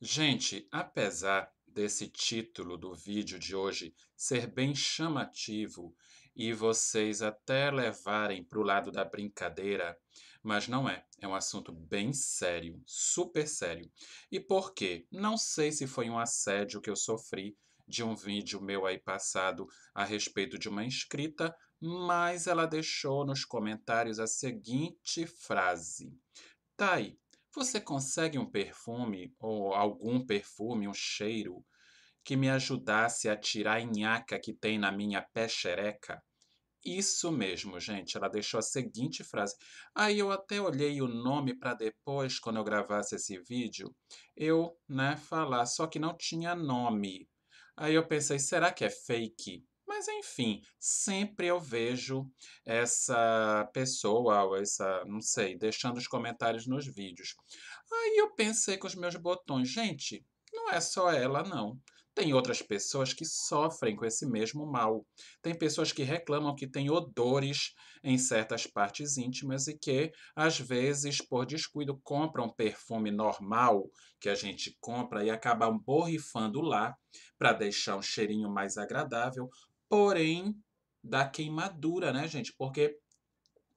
Gente, apesar desse título do vídeo de hoje ser bem chamativo e vocês até levarem para o lado da brincadeira, mas não é. É um assunto bem sério, super sério. E por quê? Não sei se foi um assédio que eu sofri de um vídeo meu aí passado a respeito de uma inscrita, mas ela deixou nos comentários a seguinte frase: tá aí". Você consegue um perfume ou algum perfume, um cheiro que me ajudasse a tirar a nhaca que tem na minha pechereca? Isso mesmo, gente. Ela deixou a seguinte frase. Aí eu até olhei o nome para depois, quando eu gravasse esse vídeo, eu né, falar, só que não tinha nome. Aí eu pensei, será que é fake? Mas enfim, sempre eu vejo essa pessoa, ou essa, não sei, deixando os comentários nos vídeos. Aí eu pensei com os meus botões, gente, não é só ela não. Tem outras pessoas que sofrem com esse mesmo mal. Tem pessoas que reclamam que têm odores em certas partes íntimas e que, às vezes, por descuido, compram perfume normal que a gente compra e acabam borrifando lá para deixar um cheirinho mais agradável, porém da queimadura, né, gente? Porque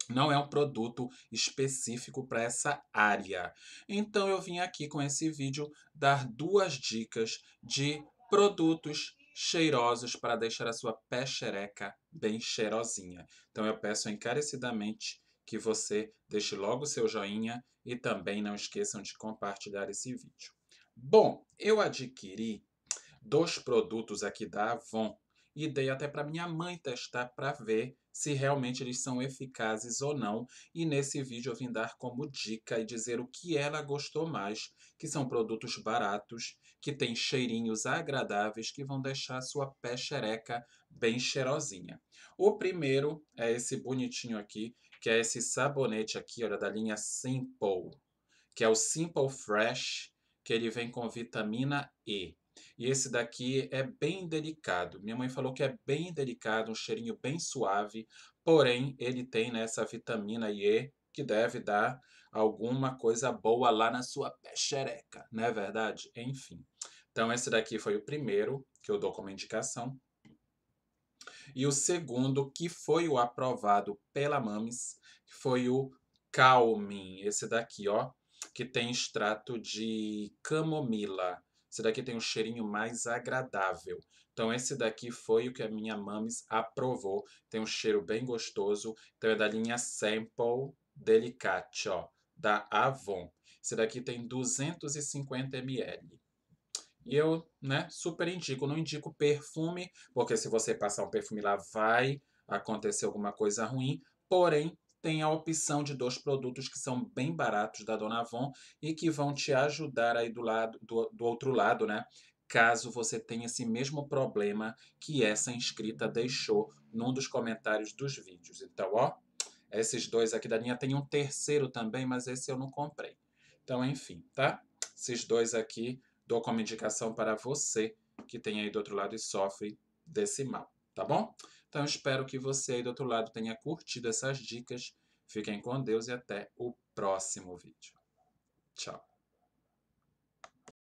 não é um produto específico para essa área. Então eu vim aqui com esse vídeo dar duas dicas de produtos cheirosos para deixar a sua pé-xereca bem cheirosinha. Então eu peço encarecidamente que você deixe logo seu joinha e também não esqueçam de compartilhar esse vídeo. Bom, eu adquiri dois produtos aqui da Avon e dei até para minha mãe testar para ver se realmente eles são eficazes ou não. E nesse vídeo eu vim dar como dica e dizer o que ela gostou mais, que são produtos baratos, que têm cheirinhos agradáveis que vão deixar a sua xereca bem cheirosinha. O primeiro é esse bonitinho aqui, que é esse sabonete aqui, olha, da linha Simple, que é o Simple Fresh, que ele vem com vitamina E. E esse daqui é bem delicado. Minha mãe falou que é bem delicado, um cheirinho bem suave, porém ele tem né, essa vitamina E que deve dar alguma coisa boa lá na sua pechereca, não é verdade? Enfim. Então esse daqui foi o primeiro que eu dou como indicação. E o segundo, que foi o aprovado pela Mames, foi o Calmin, esse daqui, ó, que tem extrato de camomila. Esse daqui tem um cheirinho mais agradável. Então esse daqui foi o que a minha mames aprovou. Tem um cheiro bem gostoso. Então é da linha Sample Delicate, ó, da Avon. Esse daqui tem 250 ml. E eu, né, super indico. Não indico perfume, porque se você passar um perfume lá vai acontecer alguma coisa ruim. Porém, tem a opção de dois produtos que são bem baratos da Dona Avon e que vão te ajudar aí do lado do, do outro lado, né? Caso você tenha esse mesmo problema que essa inscrita deixou num dos comentários dos vídeos. Então, ó, esses dois aqui da linha tem um terceiro também, mas esse eu não comprei. Então, enfim, tá? Esses dois aqui dou como indicação para você que tem aí do outro lado e sofre desse mal, tá bom? Então, espero que você aí do outro lado tenha curtido essas dicas. Fiquem com Deus e até o próximo vídeo. Tchau.